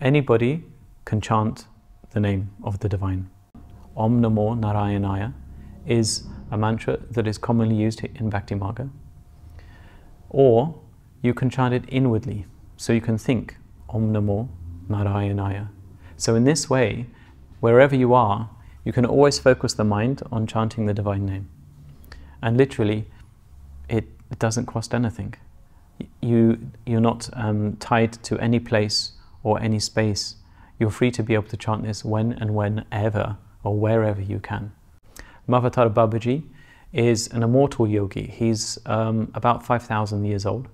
Anybody can chant the name of the divine. Om Namo Narayanaya is a mantra that is commonly used in Bhakti Marga. Or you can chant it inwardly. So you can think Om Namo Narayanaya. So in this way, wherever you are, you can always focus the mind on chanting the divine name. And literally, it, doesn't cost anything. You, you're not um, tied to any place or any space, you're free to be able to chant this when and whenever or wherever you can. Mavatar Babaji is an immortal yogi. He's um, about 5,000 years old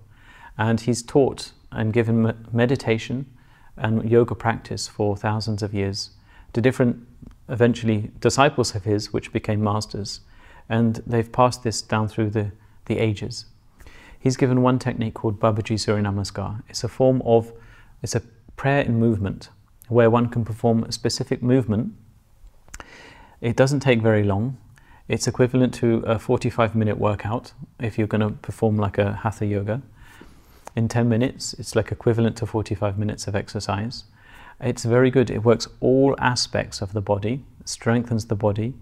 and he's taught and given meditation and yoga practice for thousands of years to different, eventually, disciples of his, which became masters. And they've passed this down through the, the ages. He's given one technique called Babaji Surya Namaskar. It's a form of, it's a prayer in movement, where one can perform a specific movement. It doesn't take very long. It's equivalent to a 45 minute workout if you're going to perform like a hatha yoga. In 10 minutes, it's like equivalent to 45 minutes of exercise. It's very good. It works all aspects of the body, strengthens the body,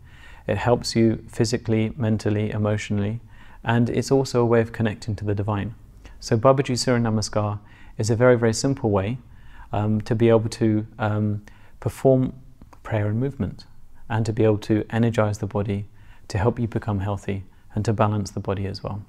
it helps you physically, mentally, emotionally, and it's also a way of connecting to the divine. So Babaji Surya Namaskar is a very, very simple way um, to be able to um, perform prayer and movement and to be able to energize the body to help you become healthy and to balance the body as well.